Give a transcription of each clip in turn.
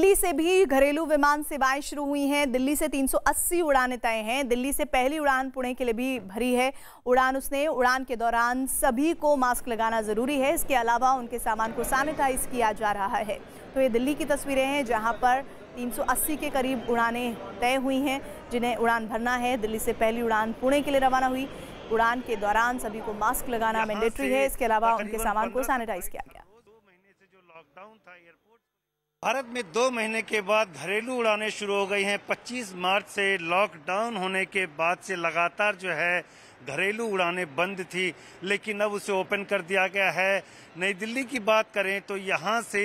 दिल्ली से भी घरेलू विमान सेवाएं शुरू हुई हैं दिल्ली से 380 उड़ानें तय हैं दिल्ली से पहली उड़ान पुणे के लिए भी भरी है उड़ान उसने उड़ान के दौरान सभी को मास्क लगाना ज़रूरी है इसके अलावा उनके सामान को सैनिटाइज किया जा रहा है तो ये दिल्ली की तस्वीरें हैं जहाँ पर 380 के करीब उड़ानें तय हुई हैं जिन्हें उड़ान भरना है दिल्ली से पहली उड़ान पुणे के लिए रवाना हुई उड़ान के दौरान सभी को मास्क लगाना मैंडेटरी है इसके अलावा उनके सामान को सैनिटाइज किया गया भारत में दो महीने के बाद घरेलू उड़ानें शुरू हो गई हैं 25 मार्च से लॉकडाउन होने के बाद से लगातार जो है घरेलू उड़ानें बंद थी लेकिन अब उसे ओपन कर दिया गया है नई दिल्ली की बात करें तो यहाँ से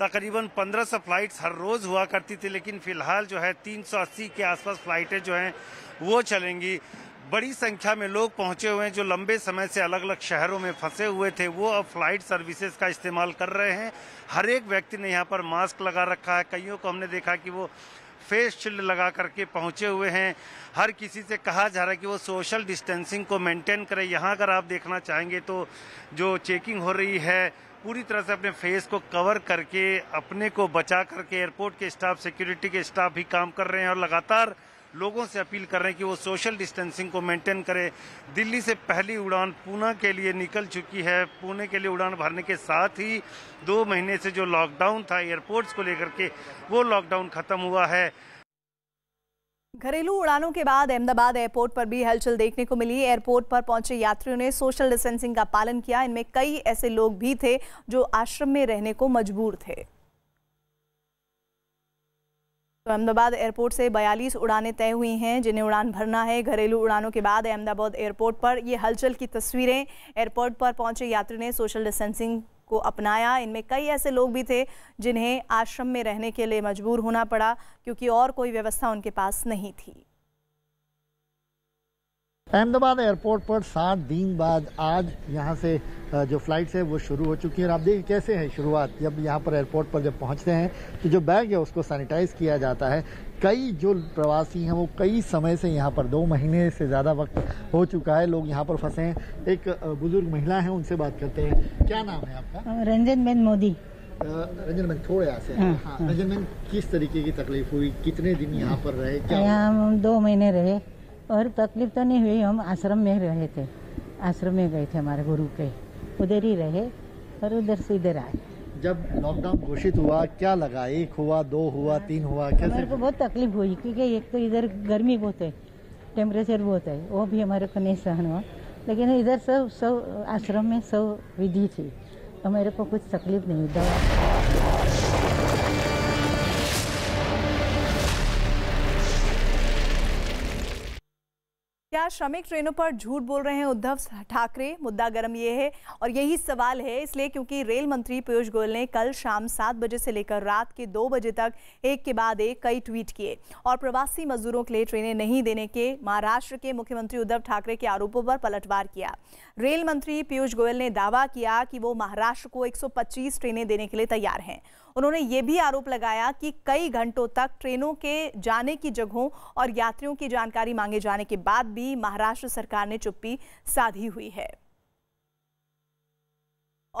तकरीबन 1500 फ्लाइट्स हर रोज़ हुआ करती थी लेकिन फ़िलहाल जो है 380 के आसपास फ्लाइटें जो हैं वो चलेंगी बड़ी संख्या में लोग पहुंचे हुए हैं जो लंबे समय से अलग अलग शहरों में फंसे हुए थे वो अब फ्लाइट सर्विसेज का इस्तेमाल कर रहे हैं हर एक व्यक्ति ने यहाँ पर मास्क लगा रखा है कईयों को हमने देखा कि वो फेस शील्ड लगा करके पहुंचे हुए हैं हर किसी से कहा जा रहा है कि वो सोशल डिस्टेंसिंग को मेंटेन करें यहाँ अगर आप देखना चाहेंगे तो जो चेकिंग हो रही है पूरी तरह से अपने फेस को कवर करके अपने को बचा करके एयरपोर्ट के स्टाफ सिक्योरिटी के स्टाफ भी काम कर रहे हैं और लगातार लोगों से अपील कर रहे हैं कि वो सोशल डिस्टेंसिंग को मेंटेन करें दिल्ली से पहली उड़ान पुणे के लिए निकल चुकी है पुणे के लिए उड़ान भरने के साथ ही दो महीने से जो लॉकडाउन था एयरपोर्ट्स को लेकर के वो लॉकडाउन खत्म हुआ है घरेलू उड़ानों के बाद अहमदाबाद एयरपोर्ट पर भी हलचल देखने को मिली एयरपोर्ट पर पहुंचे यात्रियों ने सोशल डिस्टेंसिंग का पालन किया इनमें कई ऐसे लोग भी थे जो आश्रम में रहने को मजबूर थे तो अहमदाबाद एयरपोर्ट से 42 उड़ानें तय हुई हैं जिन्हें उड़ान भरना है घरेलू उड़ानों के बाद अहमदाबाद एयरपोर्ट पर ये हलचल की तस्वीरें एयरपोर्ट पर पहुंचे यात्री ने सोशल डिस्टेंसिंग को अपनाया इनमें कई ऐसे लोग भी थे जिन्हें आश्रम में रहने के लिए मजबूर होना पड़ा क्योंकि और कोई व्यवस्था उनके पास नहीं थी अहमदाबाद एयरपोर्ट पर सात दिन बाद आज यहाँ से जो फ्लाइट्स है वो शुरू हो चुकी है और आप देखिए कैसे है शुरुआत जब यहाँ पर एयरपोर्ट पर जब पहुँचते हैं तो जो बैग है उसको सैनिटाइज किया जाता है कई जो प्रवासी हैं वो कई समय से यहाँ पर दो महीने से ज़्यादा वक्त हो चुका है लोग यहाँ पर फंसे हैं एक बुजुर्ग महिला हैं उनसे बात करते हैं क्या नाम है आपका रंजन बेन मोदी रंजन बहन थोड़े यहाँ से हाँ, हाँ। रंजन बहन किस तरीके की तकलीफ हुई कितने दिन यहाँ पर रहे क्या दो महीने रहे और तकलीफ तो नहीं हुई हम आश्रम में रहे थे आश्रम में गए थे हमारे गुरु के उधर ही रहे और उधर से इधर आए जब लॉकडाउन घोषित हुआ क्या लगा एक हुआ दो हुआ हाँ। तीन हुआ कैसे हमारे को बहुत तकलीफ हुई क्योंकि एक तो इधर गर्मी बहुत है टेम्परेचर बहुत है वो भी हमारे को नहीं सहन हुआ लेकिन इधर सब सब आश्रम में सब विधि थी हमारे को कुछ तकलीफ नहीं दवा लगातार श्रमिक ट्रेनों पर झूठ बोल रहे हैं उद्धव ठाकरे मुद्दा गर्म ये है और यही सवाल है इसलिए क्योंकि रेल मंत्री पीयूष गोयल ने कल शाम सात बजे से लेकर रात के दो बजे तक एक के बाद एक कई ट्वीट किए और प्रवासी मजदूरों के लिए ट्रेनें नहीं देने के महाराष्ट्र के मुख्यमंत्री उद्धव ठाकरे के आरोपों पर पलटवार किया रेल मंत्री पीयूष गोयल ने दावा किया कि वो महाराष्ट्र को एक ट्रेनें देने के लिए तैयार हैं उन्होंने ये भी आरोप लगाया कि कई घंटों तक ट्रेनों के जाने की जगहों और यात्रियों की जानकारी मांगे जाने के बाद भी महाराष्ट्र सरकार ने चुप्पी साधी हुई है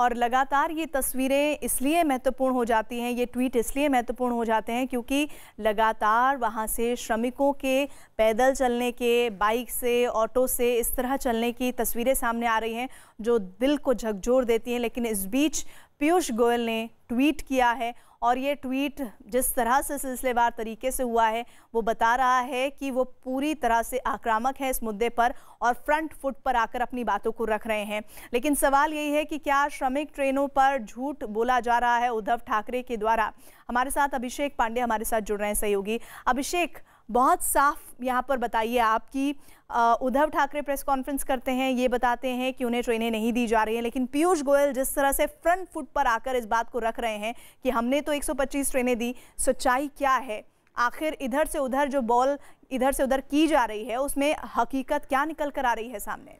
और लगातार ये तस्वीरें इसलिए महत्वपूर्ण हो जाती हैं ये ट्वीट इसलिए महत्वपूर्ण हो जाते हैं क्योंकि लगातार वहाँ से श्रमिकों के पैदल चलने के बाइक से ऑटो से इस तरह चलने की तस्वीरें सामने आ रही हैं जो दिल को झकझोर देती हैं लेकिन इस बीच पीयूष गोयल ने ट्वीट किया है और ये ट्वीट जिस तरह से सिलसिलेवार तरीके से हुआ है वो बता रहा है कि वो पूरी तरह से आक्रामक है इस मुद्दे पर और फ्रंट फुट पर आकर अपनी बातों को रख रहे हैं लेकिन सवाल यही है कि क्या श्रमिक ट्रेनों पर झूठ बोला जा रहा है उद्धव ठाकरे के द्वारा हमारे साथ अभिषेक पांडे हमारे साथ जुड़ रहे हैं सहयोगी अभिषेक बहुत साफ यहाँ पर बताइए आप कि उद्धव ठाकरे प्रेस कॉन्फ्रेंस करते हैं ये बताते हैं कि उन्हें ट्रेनें नहीं दी जा रही हैं लेकिन पीयूष गोयल जिस तरह से फ्रंट फुट पर आकर इस बात को रख रहे हैं कि हमने तो 125 ट्रेनें दी सच्चाई क्या है आखिर इधर से उधर जो बॉल इधर से उधर की जा रही है उसमें हकीकत क्या निकल कर आ रही है सामने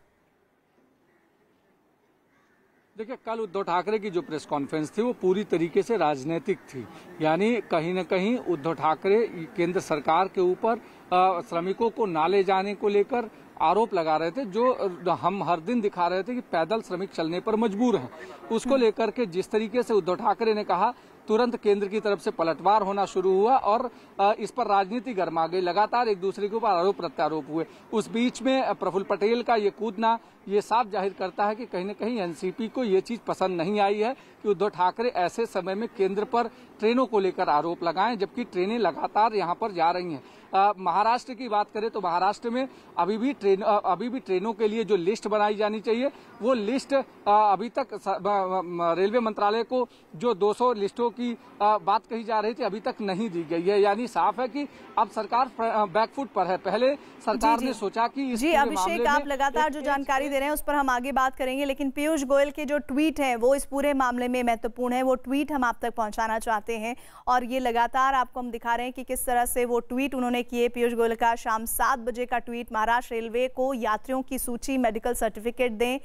देखिए कल उद्धव ठाकरे की जो प्रेस कॉन्फ्रेंस थी वो पूरी तरीके से राजनीतिक थी यानी कहीं न कहीं उद्धव ठाकरे केंद्र सरकार के ऊपर श्रमिकों को नाले जाने को लेकर आरोप लगा रहे थे जो हम हर दिन दिखा रहे थे कि पैदल श्रमिक चलने पर मजबूर हैं उसको लेकर के जिस तरीके से उद्धव ठाकरे ने कहा तुरंत केंद्र की तरफ से पलटवार होना शुरू हुआ और इस पर राजनीति गर्मा गई लगातार एक दूसरे के ऊपर आरोप प्रत्यारोप हुए उस बीच में प्रफुल्ल पटेल का ये कूदना ये साफ जाहिर करता है कि कहीं न कहीं एनसीपी को ये चीज पसंद नहीं आई है कि उद्धव ठाकरे ऐसे समय में केंद्र पर ट्रेनों को लेकर आरोप लगाएं जबकि ट्रेनें लगातार यहाँ पर जा रही हैं महाराष्ट्र की बात करें तो महाराष्ट्र में अभी भी ट्रेन अभी भी ट्रेनों के लिए जो लिस्ट बनाई जानी चाहिए वो लिस्ट अभी तक रेलवे मंत्रालय को जो 200 लिस्टों की बात कही जा रही थी अभी तक नहीं दी गई है यानी साफ है कि अब सरकार बैकफुट पर है पहले सरकार जी, जी. ने सोचा कि इस जी अभिषेक आप लगातार जो जानकारी दे रहे हैं उस पर हम आगे बात करेंगे लेकिन पीयूष गोयल के जो ट्वीट है वो इस पूरे मामले में महत्वपूर्ण है वो ट्वीट हम आप तक पहुंचाना चाहते हैं और ये लगातार आपको हम दिखा रहे हैं कि किस तरह से वो ट्वीट उन्होंने किए पीयूष गोयल का शाम सात बजे का ट्वीट महाराष्ट्र रेलवे को यात्रियों की सूची मेडिकल सर्टिफिकेट दें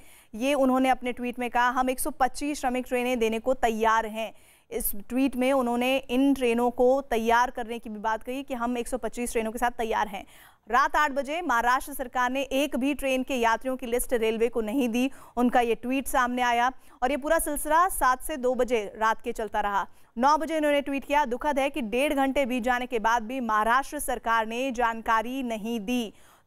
ये उन्होंने अपने ट्वीट में कहा हम 125 श्रमिक ट्रेनें देने को तैयार हैं इस ट्वीट में उन्होंने इन ट्रेनों को तैयार करने की भी बात कही कि हम 125 ट्रेनों के साथ तैयार हैं रात आठ बजे महाराष्ट्र सरकार ने एक भी ट्रेन के यात्रियों की लिस्ट रेलवे को नहीं दी उनका ये ट्वीट सामने आया और ये पूरा सिलसिला सात से दो बजे रात के चलता रहा नौ बजे इन्होंने ट्वीट किया दुखद है कि डेढ़ घंटे बीत जाने के बाद भी महाराष्ट्र सरकार ने जानकारी नहीं दी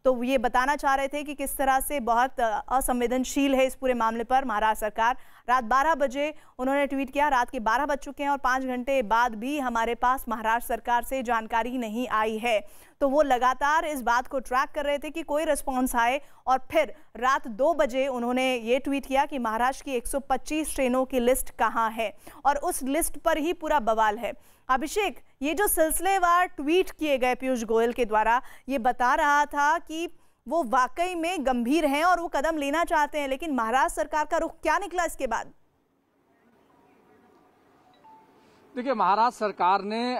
तो ये बताना चाह रहे थे कि किस तरह से बहुत असंवेदनशील है इस पूरे मामले पर महाराष्ट्र सरकार रात 12 बजे उन्होंने ट्वीट किया रात के 12 बज चुके हैं और पाँच घंटे बाद भी हमारे पास महाराष्ट्र सरकार से जानकारी नहीं आई है तो वो लगातार इस बात को ट्रैक कर रहे थे कि कोई रिस्पॉन्स आए और फिर रात दो बजे उन्होंने ये ट्वीट किया कि महाराष्ट्र की 125 ट्रेनों की लिस्ट कहाँ है और उस लिस्ट पर ही पूरा बवाल है अभिषेक ये जो सिलसिलेवार ट्वीट किए गए पीयूष गोयल के द्वारा ये बता रहा था कि वो वाकई में गंभीर हैं और वो कदम लेना चाहते हैं लेकिन महाराष्ट्र सरकार का रुख क्या निकला इसके बाद देखिए महाराष्ट्र सरकार ने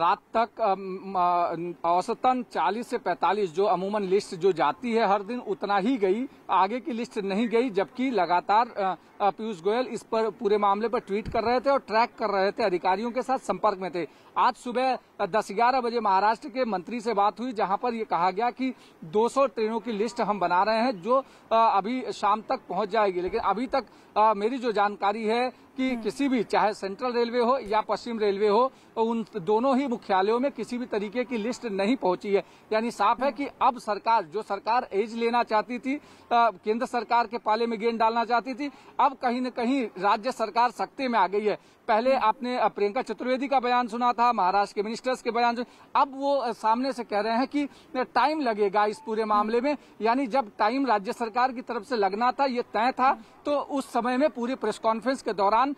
रात तक औसतन 40 से 45 जो अमूमन लिस्ट जो जाती है हर दिन उतना ही गई आगे की लिस्ट नहीं गई जबकि लगातार पीयूष गोयल इस पर पूरे मामले पर ट्वीट कर रहे थे और ट्रैक कर रहे थे अधिकारियों के साथ संपर्क में थे आज सुबह दस ग्यारह बजे महाराष्ट्र के मंत्री से बात हुई जहां पर यह कहा गया कि 200 ट्रेनों की लिस्ट हम बना रहे हैं जो अभी शाम तक पहुंच जाएगी लेकिन अभी तक मेरी जो जानकारी है कि हम्म। किसी भी चाहे सेंट्रल रेलवे हो या पश्चिम रेलवे हो तो उन दोनों ही मुख्यालयों में किसी भी तरीके की लिस्ट नहीं पहुंची है यानी साफ है हम्म। कि अब सरकार जो सरकार एज लेना चाहती थी केंद्र सरकार के पाले में गेंद डालना चाहती थी अब कहीं न कहीं राज्य सरकार सख्ती में आ गई है पहले आपने प्रियंका चतुर्वेदी का बयान सुना था महाराष्ट्र के मिनिस्टर्स के बयान अब वो सामने से कह रहे हैं कि टाइम लगेगा इस पूरे मामले में यानी जब टाइम राज्य सरकार की तरफ से लगना था ये तय था तो उस समय में पूरी प्रेस कॉन्फ्रेंस के दौरान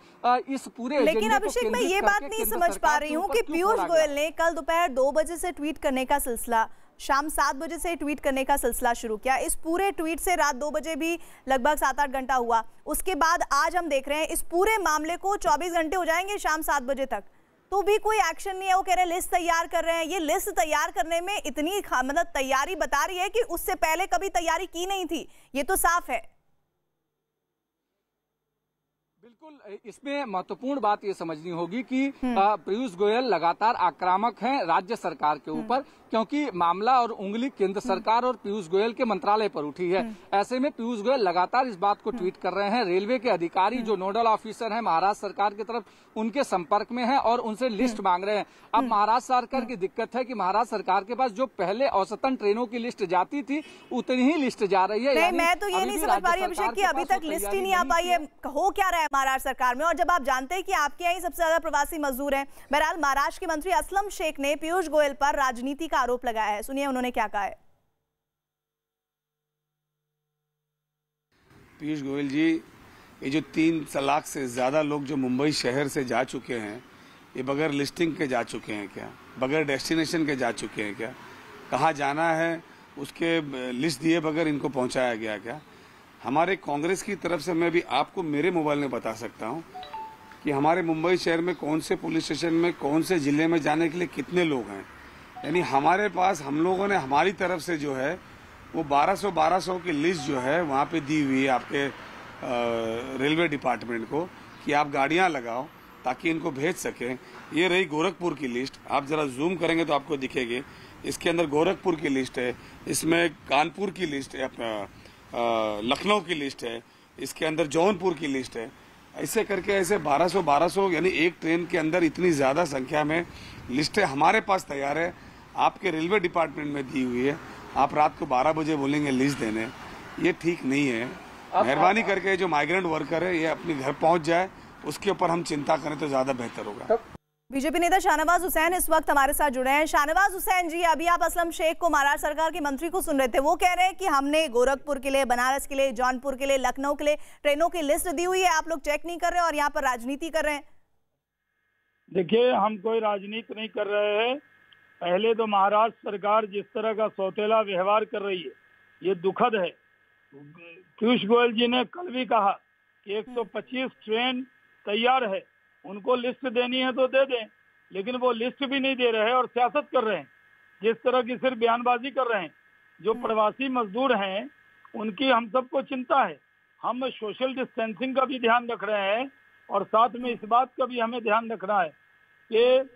इस पूरे लेकिन अभिषेक मैं ये बात नहीं समझ पा रही हूँ की पीयूष गोयल ने कल दोपहर दो बजे से ट्वीट करने का सिलसिला शाम सात बजे से ट्वीट करने का सिलसिला शुरू किया इस पूरे ट्वीट से रात दो बजे भी लगभग सात आठ घंटा हुआ उसके बाद आज हम देख रहे हैं इस पूरे मामले को चौबीस घंटे हो जाएंगे शाम सात बजे तक तो भी कोई एक्शन नहीं है वो कह रहे हैं लिस्ट तैयार कर रहे हैं ये लिस्ट तैयार करने में इतनी मतलब तैयारी बता रही है कि उससे पहले कभी तैयारी की नहीं थी ये तो साफ है बिल्कुल इसमें महत्वपूर्ण बात ये समझनी होगी कि हम्म। पीयूष गोयल लगातार आक्रामक हैं राज्य सरकार के हम्म। ऊपर क्योंकि मामला और उंगली केंद्र सरकार और पीयूष गोयल के मंत्रालय पर उठी है ऐसे में पीयूष गोयल लगातार इस बात को ट्वीट कर रहे हैं रेलवे के अधिकारी जो नोडल ऑफिसर है महाराष्ट्र सरकार की तरफ उनके संपर्क में है और उनसे लिस्ट मांग रहे हैं अब हम्म। महाराष्ट्र सरकार की दिक्कत है की महाराष्ट्र सरकार के पास जो पहले औसतन ट्रेनों की लिस्ट जाती थी उतनी ही लिस्ट जा रही है मैं तो ये नहीं समझ पा रही अभिषेक की अभी तक लिस्ट ही नहीं आ पाई है हो क्या रहा है महाराष्ट्र सरकार में और जब आप जानते हैं कि आपके यहाँ सबसे ज्यादा प्रवासी मजदूर हैं बहरहाल महाराष्ट्र के मंत्री असलम शेख ने पीयूष गोयल पर राजनीति का आरोप लगाया है सुनिए उन्होंने क्या कहा है पीयूष गोयल जी ये जो तीन सलाख से ज़्यादा लोग जो मुंबई शहर से जा चुके हैं ये बगैर लिस्टिंग के जा चुके हैं क्या बगैर डेस्टिनेशन के जा चुके हैं क्या कहाँ जाना है उसके लिस्ट दिए बगैर इनको पहुंचाया गया क्या हमारे कांग्रेस की तरफ से मैं भी आपको मेरे मोबाइल में बता सकता हूँ कि हमारे मुंबई शहर में कौन से पुलिस स्टेशन में कौन से ज़िले में जाने के लिए कितने लोग हैं यानी हमारे पास हम लोगों ने हमारी तरफ से जो है वो 1200 1200 की लिस्ट जो है वहाँ पे दी हुई है आपके रेलवे डिपार्टमेंट को कि आप गाड़ियाँ लगाओ ताकि इनको भेज सकें ये रही गोरखपुर की लिस्ट आप ज़रा जूम करेंगे तो आपको दिखेगी इसके अंदर गोरखपुर की लिस्ट है इसमें कानपुर की लिस्ट है अपना लखनऊ की लिस्ट है इसके अंदर जौनपुर की लिस्ट है ऐसे करके ऐसे 1200 1200 यानी एक ट्रेन के अंदर इतनी ज़्यादा संख्या में लिस्टें हमारे पास तैयार है आपके रेलवे डिपार्टमेंट में दी हुई है आप रात को 12 बजे बोलेंगे लीज देने ये ठीक नहीं है मेहरबानी करके जो माइग्रेंट वर्कर है ये अपने घर पहुंच जाए उसके ऊपर हम चिंता करें तो ज्यादा बेहतर होगा बीजेपी नेता शाहनवाज हुसैन इस वक्त हमारे साथ जुड़े हैं शाहनवाज हुसैन जी अभी आप असलम शेख को महाराष्ट्र सरकार के मंत्री को सुन रहे थे वो कह रहे हैं कि हमने गोरखपुर के लिए बनारस के लिए जौनपुर के लिए लखनऊ के लिए ट्रेनों की लिस्ट दी हुई है आप लोग चेक नहीं कर रहे और यहाँ पर राजनीति कर रहे हैं देखिए हम कोई राजनीति नहीं कर रहे हैं पहले तो महाराष्ट्र सरकार जिस तरह का सौतेला व्यवहार कर रही है ये दुखद है पीयूष गोयल जी ने कल भी कहा कि 125 ट्रेन तैयार है उनको लिस्ट देनी है तो दे दें लेकिन वो लिस्ट भी नहीं दे रहे और सियासत कर रहे हैं जिस तरह की सिर्फ बयानबाजी कर रहे हैं जो हम्म। प्रवासी मजदूर हैं उनकी हम सबको चिंता है हम सोशल डिस्टेंसिंग का भी ध्यान रख रहे हैं और साथ में इस बात का भी हमें ध्यान रखना है कि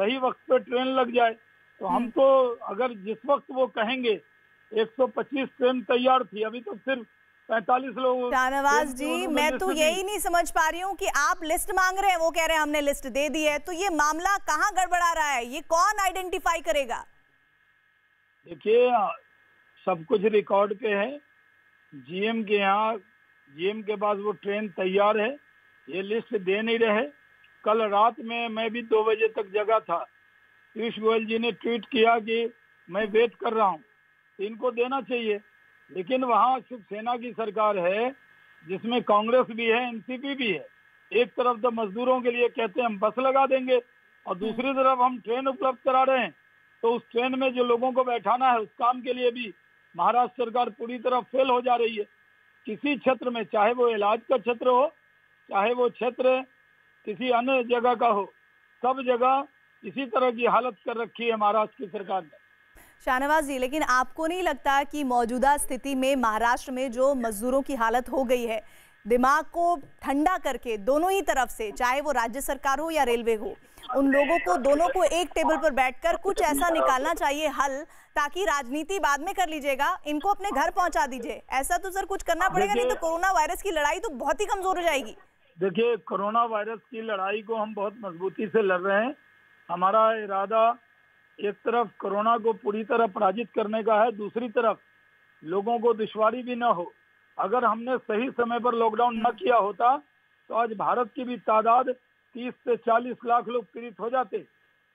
सही वक्त पे ट्रेन लग जाए तो हम हम्म। तो अगर जिस वक्त वो कहेंगे 125 ट्रेन तैयार थी अभी तो सिर्फ पैंतालीस लोग शाहनवाज जी मैं तो यही नहीं समझ पा रही हूँ कि आप लिस्ट मांग रहे हैं वो कह रहे हैं हमने लिस्ट दे दी है तो ये मामला कहाँ गड़बड़ा रहा है ये कौन आइडेंटिफाई करेगा देखिए सब कुछ रिकॉर्ड पे है जीएम के यहाँ जीएम के पास वो ट्रेन तैयार है ये लिस्ट दे नहीं रहे कल रात में मैं भी दो बजे तक जगा था पीयूष गोयल जी ने ट्वीट किया कि मैं वेट कर रहा हूँ इनको देना चाहिए लेकिन वहाँ शिवसेना की सरकार है जिसमें कांग्रेस भी है एनसीपी भी है एक तरफ तो मजदूरों के लिए कहते हैं हम बस लगा देंगे और दूसरी तरफ हम ट्रेन उपलब्ध करा रहे हैं तो उस ट्रेन में जो लोगों को बैठाना है उस काम के लिए भी महाराष्ट्र सरकार पूरी तरह फेल हो जा रही है किसी क्षेत्र में चाहे वो इलाज का क्षेत्र हो चाहे वो क्षेत्र किसी अन्य जगह का हो सब जगह इसी तरह की हालत कर रखी है महाराष्ट्र की सरकार ने शाहनवाज जी लेकिन आपको नहीं लगता कि मौजूदा स्थिति में महाराष्ट्र में जो मजदूरों की हालत हो गई है दिमाग को ठंडा करके दोनों ही तरफ से चाहे वो राज्य सरकार हो या रेलवे हो उन लोगों को दोनों को एक टेबल पर बैठकर कुछ ऐसा निकालना चाहिए हल ताकि राजनीति बाद में कर लीजिएगा इनको अपने घर पहुंचा दीजिए ऐसा तो सर कुछ करना पड़ेगा नहीं तो कोरोना वायरस की लड़ाई तो बहुत ही कमजोर हो जाएगी देखिए कोरोना वायरस की लड़ाई को हम बहुत मजबूती से लड़ रहे हैं हमारा इरादा एक तरफ कोरोना को पूरी तरह पराजित करने का है दूसरी तरफ लोगों को दुश्वारी भी ना हो अगर हमने सही समय पर लॉकडाउन न किया होता तो आज भारत की भी तादाद 30 से 40 लाख लोग पीड़ित हो जाते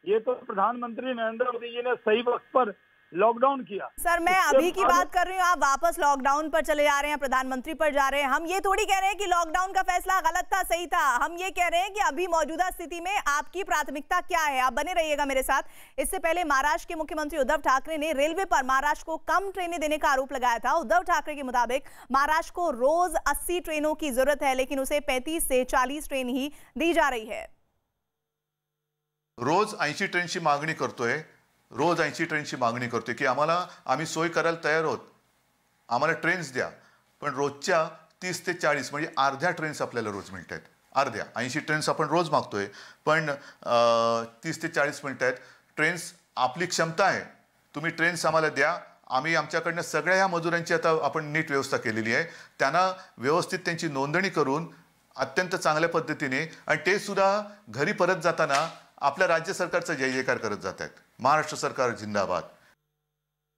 ये तो प्रधानमंत्री नरेंद्र मोदी जी ने सही वक्त पर लॉकडाउन किया सर मैं अभी की बात कर रही हूँ आप वापस लॉकडाउन पर चले जा रहे हैं प्रधानमंत्री पर जा रहे हैं हम ये थोड़ी कह रहे हैं कि लॉकडाउन का फैसला गलत था सही था हम ये कह रहे हैं कि अभी मौजूदा स्थिति में आपकी प्राथमिकता क्या है आप बने रहिएगा मेरे साथ इससे पहले महाराष्ट्र के मुख्यमंत्री उद्धव ठाकरे ने रेलवे पर महाराष्ट्र को कम ट्रेनें देने का आरोप लगाया था उद्धव ठाकरे के मुताबिक महाराष्ट्र को रोज अस्सी ट्रेनों की जरूरत है लेकिन उसे पैंतीस से चालीस ट्रेन ही दी जा रही है रोज ऐसी की ट्रेनची करते करतोय रोज ऐंशी ट्रेनची मागणी करतो की आम्हाला आम्ही सोय करायला तयार आहोत आम्हाला ट्रेन्स द्या पण रोजच्या तीस ते चाळीस म्हणजे अर्ध्या ट्रेन्स आपल्याला रोज मिळत आहेत अर्ध्या ऐंशी ट्रेन्स आपण रोज मागतोय पण तीस ते चाळीस मिळत आहेत ट्रेन्स आपली क्षमता आहे तुम्ही ट्रेन्स आम्हाला द्या आम्ही आमच्याकडनं सगळ्या ह्या मजुरांची आता आपण नीट व्यवस्था केलेली आहे त्यांना व्यवस्थित त्यांची नोंदणी करून अत्यंत चांगल्या पद्धतीने आणि ते सुद्धा घरी परत जाताना अपने राज्य से जय जयकार कर महाराष्ट्र सरकार जिंदाबाद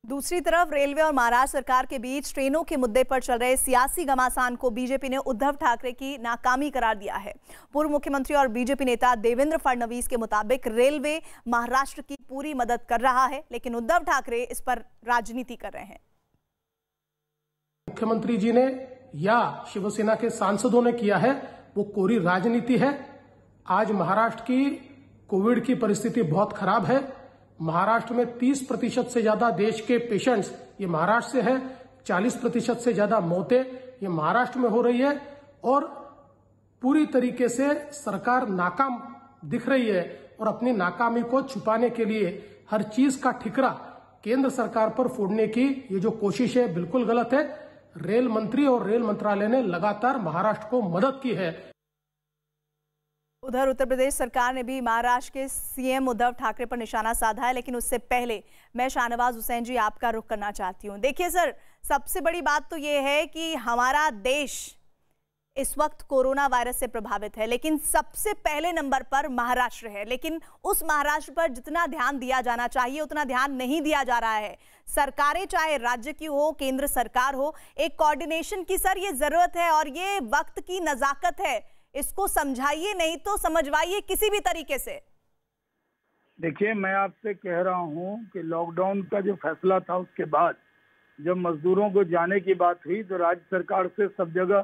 दूसरी तरफ रेलवे और महाराष्ट्र सरकार के बीच ट्रेनों के मुद्दे पर चल रहे सियासी घमासान को बीजेपी ने उद्धव ठाकरे की नाकामी करार दिया है पूर्व मुख्यमंत्री और बीजेपी नेता देवेंद्र फडणवीस के मुताबिक रेलवे महाराष्ट्र की पूरी मदद कर रहा है लेकिन उद्धव ठाकरे इस पर राजनीति कर रहे हैं मुख्यमंत्री जी ने या शिवसेना के सांसदों ने किया है वो कोरी राजनीति है आज महाराष्ट्र की कोविड की परिस्थिति बहुत खराब है महाराष्ट्र में 30 प्रतिशत से ज्यादा देश के पेशेंट्स ये महाराष्ट्र से है 40 प्रतिशत से ज्यादा मौतें ये महाराष्ट्र में हो रही है और पूरी तरीके से सरकार नाकाम दिख रही है और अपनी नाकामी को छुपाने के लिए हर चीज का ठिकरा केंद्र सरकार पर फोड़ने की ये जो कोशिश है बिल्कुल गलत है रेल मंत्री और रेल मंत्रालय ने लगातार महाराष्ट्र को मदद की है उधर उत्तर प्रदेश सरकार ने भी महाराष्ट्र के सीएम उद्धव ठाकरे पर निशाना साधा है लेकिन उससे पहले मैं शाहनवाज हुसैन जी आपका रुख करना चाहती हूँ देखिए सर सबसे बड़ी बात तो ये है कि हमारा देश इस वक्त कोरोना वायरस से प्रभावित है लेकिन सबसे पहले नंबर पर महाराष्ट्र है लेकिन उस महाराष्ट्र पर जितना ध्यान दिया जाना चाहिए उतना ध्यान नहीं दिया जा रहा है सरकारें चाहे राज्य की हो केंद्र सरकार हो एक कोऑर्डिनेशन की सर ये ज़रूरत है और ये वक्त की नज़ाकत है इसको समझाइए नहीं तो समझवाइए किसी भी तरीके से देखिए मैं आपसे कह रहा हूँ कि लॉकडाउन का जो फैसला था उसके बाद जब मजदूरों को जाने की बात हुई तो राज्य सरकार से सब जगह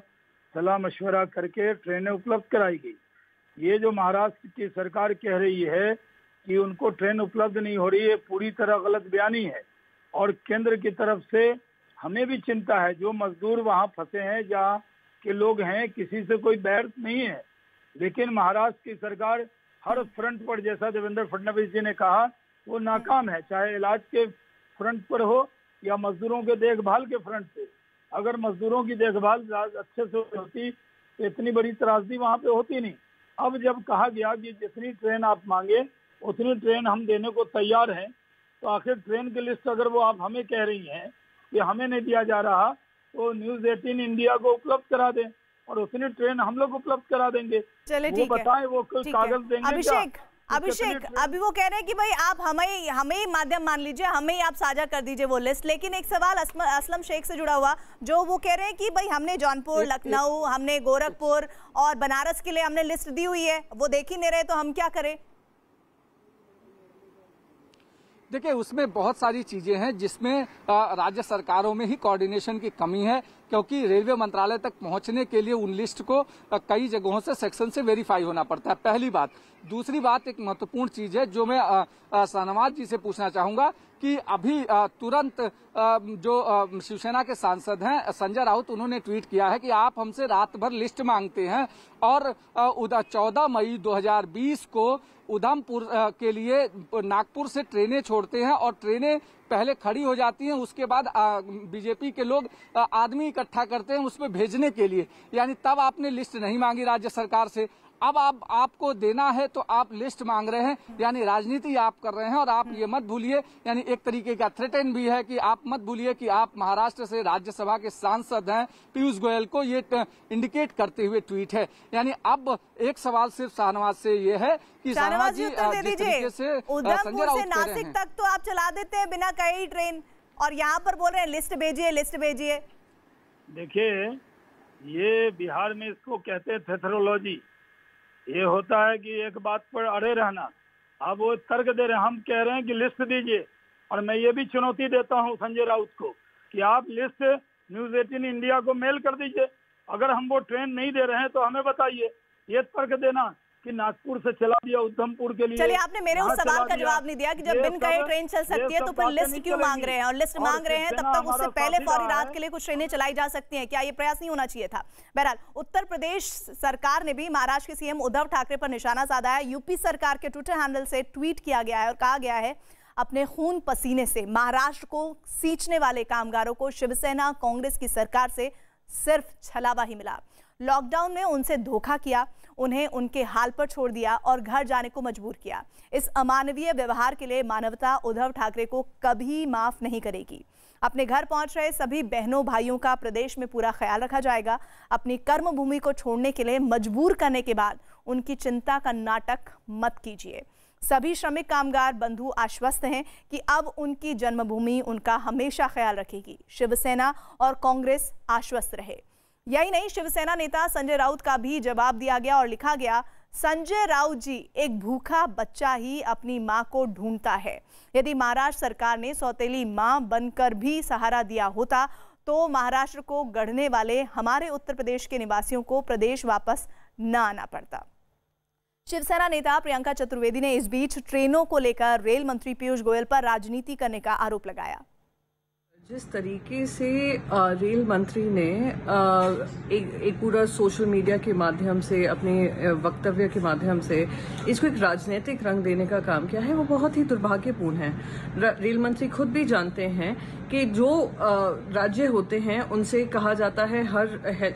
सलाह मशवरा करके ट्रेनें उपलब्ध कराई गई ये जो महाराष्ट्र की सरकार कह रही है कि उनको ट्रेन उपलब्ध नहीं हो रही है पूरी तरह गलत बयानी है और केंद्र की तरफ से हमें भी चिंता है जो मजदूर वहाँ फंसे हैं जहाँ के लोग हैं किसी से कोई बैर नहीं है लेकिन महाराष्ट्र की सरकार हर फ्रंट पर जैसा देवेंद्र फडणवीस जी ने कहा वो नाकाम है चाहे इलाज के फ्रंट पर हो या मजदूरों के देखभाल के फ्रंट पे अगर मजदूरों की देखभाल अच्छे से होती तो इतनी बड़ी त्रासदी वहाँ पे होती नहीं अब जब कहा गया कि जितनी ट्रेन आप मांगे उतनी ट्रेन हम देने को तैयार हैं तो आखिर ट्रेन की लिस्ट अगर वो आप हमें कह रही हैं कि हमें नहीं दिया जा रहा वो न्यूज एटीन इंडिया को उपलब्ध करा दें और उतनी ट्रेन हम लोग उपलब्ध करा देंगे चले वो बताए वो कागज देंगे अभिषेक अभिषेक अभी वो कह रहे हैं कि भाई आप हमें हमें माध्यम मान लीजिए हमें आप साझा कर दीजिए वो लिस्ट लेकिन एक सवाल असम, असलम शेख से जुड़ा हुआ जो वो कह रहे हैं कि भाई हमने जौनपुर लखनऊ हमने गोरखपुर और बनारस के लिए हमने लिस्ट दी हुई है वो देख ही नहीं रहे तो हम क्या करें देखिए उसमें बहुत सारी चीजें हैं जिसमें राज्य सरकारों में ही कोऑर्डिनेशन की कमी है क्योंकि रेलवे मंत्रालय तक पहुंचने के लिए उन लिस्ट को कई जगहों से सेक्शन से वेरीफाई होना पड़ता है पहली बात दूसरी बात एक महत्वपूर्ण चीज है जो मैं शाहनवाज जी से पूछना चाहूंगा कि अभी तुरंत जो शिवसेना के सांसद हैं संजय राउत उन्होंने ट्वीट किया है कि आप हमसे रात भर लिस्ट मांगते हैं और उधर चौदह मई 2020 को उधमपुर के लिए नागपुर से ट्रेनें छोड़ते हैं और ट्रेनें पहले खड़ी हो जाती हैं उसके बाद बीजेपी के लोग आदमी इकट्ठा करते हैं उसमें भेजने के लिए यानी तब आपने लिस्ट नहीं मांगी राज्य सरकार से अब आप आपको देना है तो आप लिस्ट मांग रहे हैं यानी राजनीति आप कर रहे हैं और आप ये मत भूलिए यानी एक तरीके का थ्रेटन भी है कि आप मत भूलिए कि आप महाराष्ट्र से राज्यसभा के सांसद हैं पीयूष गोयल को ये इंडिकेट करते हुए ट्वीट है यानी अब एक सवाल सिर्फ शाहनवाज से ये है कि शाहनवाज जी से नासिक तक तो आप चला देते हैं बिना कई ट्रेन और यहाँ पर बोल रहे हैं लिस्ट भेजिए लिस्ट भेजिए देखिए ये बिहार में इसको कहते हैं थेथरोलॉजी ये होता है कि एक बात पर अड़े रहना आप वो तर्क दे रहे हम कह रहे हैं कि लिस्ट दीजिए और मैं ये भी चुनौती देता हूँ संजय राउत को कि आप लिस्ट न्यूज एटीन इंडिया को मेल कर दीजिए अगर हम वो ट्रेन नहीं दे रहे हैं तो हमें बताइए ये तर्क देना कि नागपुर से चला दिया उधमपुर के लिए चलिए आपने मेरे उस हाँ, सवाल का जवाब नहीं दिया कि जब बिन कहे ट्रेन चल सकती है तो फिर लिस्ट क्यों मांग रहे हैं और लिस्ट मांग रहे हैं तब तक उससे पहले फौरी रात के लिए कुछ ट्रेनें चलाई जा सकती हैं क्या ये प्रयास नहीं होना चाहिए था बहरहाल उत्तर प्रदेश सरकार ने भी महाराष्ट्र के सीएम उद्धव ठाकरे पर निशाना साधा है यूपी सरकार के ट्विटर हैंडल से ट्वीट किया गया है और कहा गया है अपने खून पसीने से महाराष्ट्र को सींचने वाले कामगारों को शिवसेना कांग्रेस की सरकार से सिर्फ छलावा ही मिला लॉकडाउन में उनसे धोखा किया उन्हें उनके हाल पर छोड़ दिया और घर जाने को मजबूर किया इस अमानवीय व्यवहार के लिए मानवता उद्धव ठाकरे को कभी माफ नहीं करेगी अपने घर पहुंच रहे सभी बहनों भाइयों का प्रदेश में पूरा ख्याल रखा जाएगा अपनी कर्म भूमि को छोड़ने के लिए मजबूर करने के बाद उनकी चिंता का नाटक मत कीजिए सभी श्रमिक कामगार बंधु आश्वस्त हैं कि अब उनकी जन्मभूमि उनका हमेशा ख्याल रखेगी शिवसेना और कांग्रेस आश्वस्त रहे यही नहीं शिवसेना नेता संजय राउत का भी जवाब दिया गया और लिखा गया संजय राउत जी एक भूखा बच्चा ही अपनी मां को ढूंढता है यदि महाराष्ट्र सरकार ने सौतेली मां बनकर भी सहारा दिया होता तो महाराष्ट्र को गढ़ने वाले हमारे उत्तर प्रदेश के निवासियों को प्रदेश वापस न आना पड़ता शिवसेना नेता प्रियंका चतुर्वेदी ने इस बीच ट्रेनों को लेकर रेल मंत्री पीयूष गोयल पर राजनीति करने का आरोप लगाया जिस तरीके से रेल मंत्री ने एक एक पूरा सोशल मीडिया के माध्यम से अपने वक्तव्य के माध्यम से इसको एक राजनीतिक रंग देने का काम किया है वो बहुत ही दुर्भाग्यपूर्ण है रेल मंत्री खुद भी जानते हैं कि जो राज्य होते हैं उनसे कहा जाता है हर है,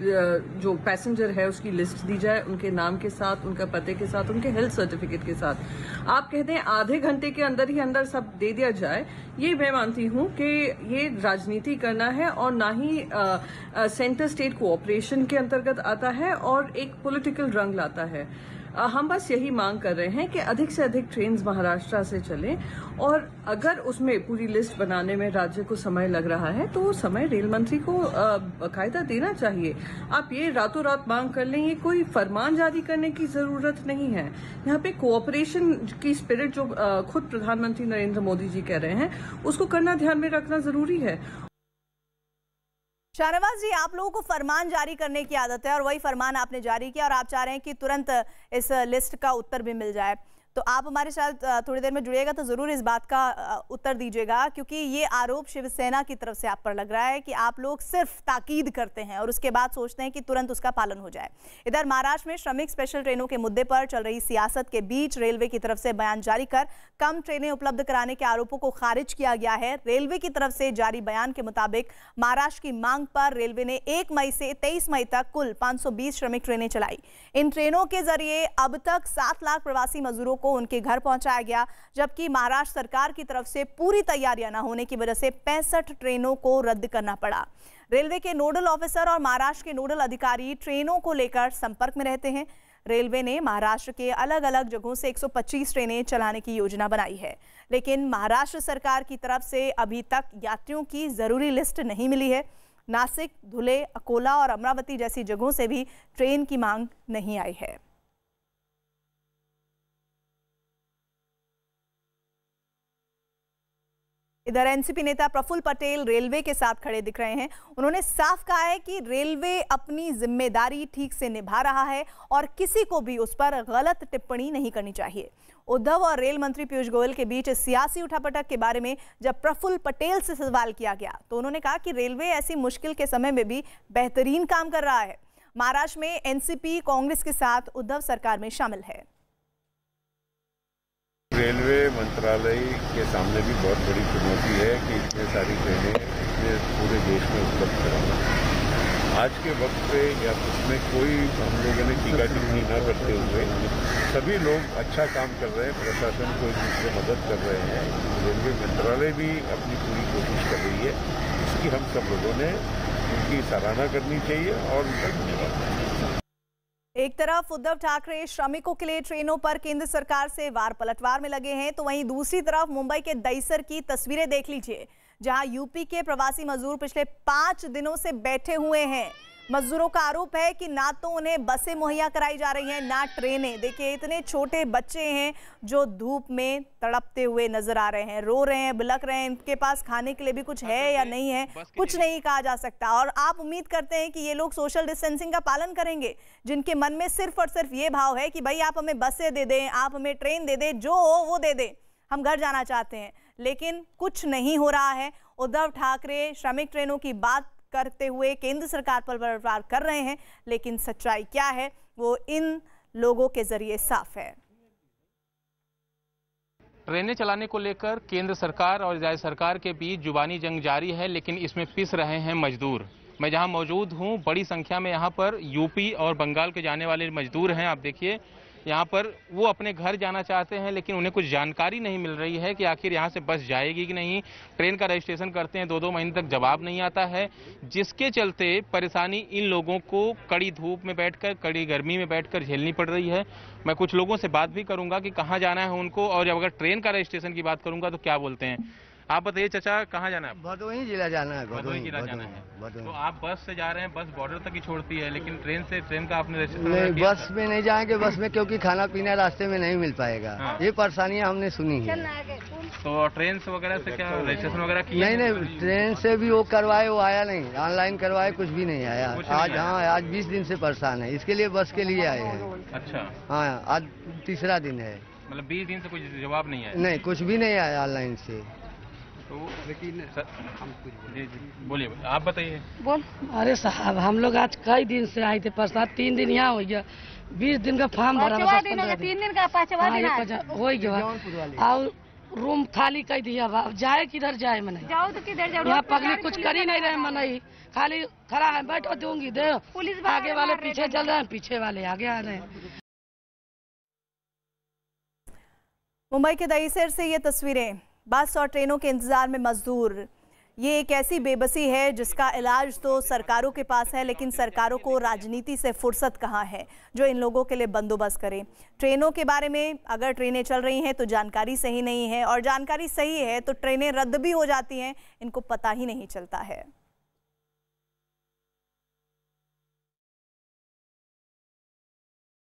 जो पैसेंजर है उसकी लिस्ट दी जाए उनके नाम के साथ उनका पते के साथ उनके हेल्थ सर्टिफिकेट के साथ आप कहते हैं आधे घंटे के अंदर ही अंदर सब दे दिया जाए ये मैं मानती हूँ कि ये राजनीति करना है और ना ही सेंटर स्टेट कोऑपरेशन के अंतर्गत आता है और एक पोलिटिकल रंग लाता है हम बस यही मांग कर रहे हैं कि अधिक से अधिक ट्रेन महाराष्ट्र से चलें और अगर उसमें पूरी लिस्ट बनाने में राज्य को समय लग रहा है तो वो समय रेल मंत्री को बाकायदा देना चाहिए आप ये रातों रात मांग कर लें ये कोई फरमान जारी करने की जरूरत नहीं है यहाँ पे कोऑपरेशन की स्पिरिट जो खुद प्रधानमंत्री नरेंद्र मोदी जी कह रहे हैं उसको करना ध्यान में रखना जरूरी है शाहनवाज जी आप लोगों को फरमान जारी करने की आदत है और वही फरमान आपने जारी किया और आप चाह रहे हैं कि तुरंत इस लिस्ट का उत्तर भी मिल जाए तो आप हमारे साथ थोड़ी देर में जुड़िएगा तो ज़रूर इस बात का उत्तर दीजिएगा क्योंकि ये आरोप शिवसेना की तरफ से आप पर लग रहा है कि आप लोग सिर्फ ताकीद करते हैं और उसके बाद सोचते हैं कि तुरंत उसका पालन हो जाए इधर महाराष्ट्र में श्रमिक स्पेशल ट्रेनों के मुद्दे पर चल रही सियासत के बीच रेलवे की तरफ से बयान जारी कर कम ट्रेनें उपलब्ध कराने के आरोपों को खारिज किया गया है रेलवे की तरफ से जारी बयान के मुताबिक महाराष्ट्र की मांग पर रेलवे ने एक मई से तेईस मई तक कुल पांच श्रमिक ट्रेनें चलाई इन ट्रेनों के जरिए अब तक सात लाख प्रवासी मजदूरों को उनके घर पहुंचाया गया जबकि महाराष्ट्र सरकार की तरफ से पूरी तैयारियां न होने की वजह से पैंसठ ट्रेनों को रद्द करना पड़ा रेलवे के नोडल ऑफिसर और महाराष्ट्र के नोडल अधिकारी ट्रेनों को लेकर संपर्क में रहते हैं रेलवे ने महाराष्ट्र के अलग अलग जगहों से 125 ट्रेनें चलाने की योजना बनाई है लेकिन महाराष्ट्र सरकार की तरफ से अभी तक यात्रियों की ज़रूरी लिस्ट नहीं मिली है नासिक धुले अकोला और अमरावती जैसी जगहों से भी ट्रेन की मांग नहीं आई है इधर एनसीपी नेता प्रफुल्ल पटेल रेलवे के साथ खड़े दिख रहे हैं उन्होंने साफ कहा है कि रेलवे अपनी जिम्मेदारी ठीक से निभा रहा है और किसी को भी उस पर गलत टिप्पणी नहीं करनी चाहिए उद्धव और रेल मंत्री पीयूष गोयल के बीच सियासी उठापटक के बारे में जब प्रफुल्ल पटेल से सवाल किया गया तो उन्होंने कहा कि रेलवे ऐसी मुश्किल के समय में भी बेहतरीन काम कर रहा है महाराष्ट्र में एनसीपी कांग्रेस के साथ उद्धव सरकार में शामिल है रेलवे मंत्रालय के सामने भी बहुत बड़ी चुनौती है कि इतने सारी ट्रेनें इतने पूरे देश में उपलब्ध कराना आज के वक्त पे या उसमें कोई हम लोगों ने टीका टिप्पणी न करते हुए सभी लोग अच्छा काम कर रहे हैं प्रशासन को एक दूसरे मदद कर रहे हैं रेलवे मंत्रालय भी अपनी पूरी कोशिश कर रही है इसकी हम सब लोगों ने उनकी सराहना करनी चाहिए और उनका धन्यवाद एक तरफ उद्धव ठाकरे श्रमिकों के लिए ट्रेनों पर केंद्र सरकार से वार पलटवार में लगे हैं तो वहीं दूसरी तरफ मुंबई के दईसर की तस्वीरें देख लीजिए जहां यूपी के प्रवासी मजदूर पिछले पांच दिनों से बैठे हुए हैं मजदूरों का आरोप है कि ना तो उन्हें बसें मुहैया कराई जा रही हैं ना ट्रेनें देखिए इतने छोटे बच्चे हैं जो धूप में तड़पते हुए नजर आ रहे हैं रो रहे हैं बिलक रहे हैं इनके पास खाने के लिए भी कुछ है या अच्छा, नहीं है कुछ नहीं कहा जा सकता और आप उम्मीद करते हैं कि ये लोग सोशल डिस्टेंसिंग का पालन करेंगे जिनके मन में सिर्फ और सिर्फ ये भाव है कि भाई आप हमें बसें दे दें आप हमें ट्रेन दे दें जो हो वो दे दें हम घर जाना चाहते हैं लेकिन कुछ नहीं हो रहा है उद्धव ठाकरे श्रमिक ट्रेनों की बात करते हुए केंद्र सरकार पर बर्बाद कर रहे हैं लेकिन सच्चाई क्या है वो इन लोगों के जरिए साफ है ट्रेनें चलाने को लेकर केंद्र सरकार और राज्य सरकार के बीच जुबानी जंग जारी है लेकिन इसमें पिस रहे हैं मजदूर मैं जहां मौजूद हूं बड़ी संख्या में यहां पर यूपी और बंगाल के जाने वाले मजदूर हैं आप देखिए यहाँ पर वो अपने घर जाना चाहते हैं लेकिन उन्हें कुछ जानकारी नहीं मिल रही है कि आखिर यहाँ से बस जाएगी कि नहीं ट्रेन का रजिस्ट्रेशन करते हैं दो दो महीने तक जवाब नहीं आता है जिसके चलते परेशानी इन लोगों को कड़ी धूप में बैठकर कड़ी गर्मी में बैठकर झेलनी पड़ रही है मैं कुछ लोगों से बात भी करूँगा कि कहाँ जाना है उनको और जब अगर ट्रेन का रजिस्ट्रेशन की बात करूँगा तो क्या बोलते हैं आप बताइए चाचा कहाँ जाना है भदोही जिला जाना है भदोही जिला जाना है तो आप बस से जा रहे हैं बस बॉर्डर तक ही छोड़ती है लेकिन ट्रेन से ट्रेन का आपने नहीं बस में नहीं जाएंगे बस में क्योंकि खाना पीना रास्ते में नहीं मिल पाएगा हाँ। ये परेशानियाँ हमने सुनी है तो ट्रेन से वगैरह से क्या रजिस्ट्रेशन वगैरह की नहीं नहीं ट्रेन से भी वो करवाए वो आया नहीं ऑनलाइन करवाए कुछ भी नहीं आया आज हाँ आज बीस दिन से परेशान है इसके लिए बस के लिए आए हैं अच्छा हाँ आज तीसरा दिन है मतलब बीस दिन से कुछ जवाब नहीं आया नहीं कुछ भी नहीं आया ऑनलाइन से तो लेकिन हम कुछ बोलिए आप बताइए बोल अरे साहब हम लोग आज कई दिन से आए थे प्रसाद तीन दिन यहाँ हो गया बीस दिन का फॉर्म भरा दिन तीन दिन का हाँ, हो गया रूम खाली कर दिया अब जाए किधर जाए मैंने जाओ तो किधर जाओ यहाँ पब्लिक कुछ कर ही नहीं रहे मनाई खाली खड़ा है बैठो दूंगी दे पुलिस आगे वाले पीछे चल रहे हैं पीछे वाले आगे आ रहे हैं मुंबई के दहीसर से ये तस्वीरें बस और ट्रेनों के इंतज़ार में मजदूर ये एक ऐसी बेबसी है जिसका इलाज तो सरकारों के पास है लेकिन सरकारों को राजनीति से फुर्सत कहाँ है जो इन लोगों के लिए बंदोबस्त करें ट्रेनों के बारे में अगर ट्रेनें चल रही हैं तो जानकारी सही नहीं है और जानकारी सही है तो ट्रेनें रद्द भी हो जाती हैं इनको पता ही नहीं चलता है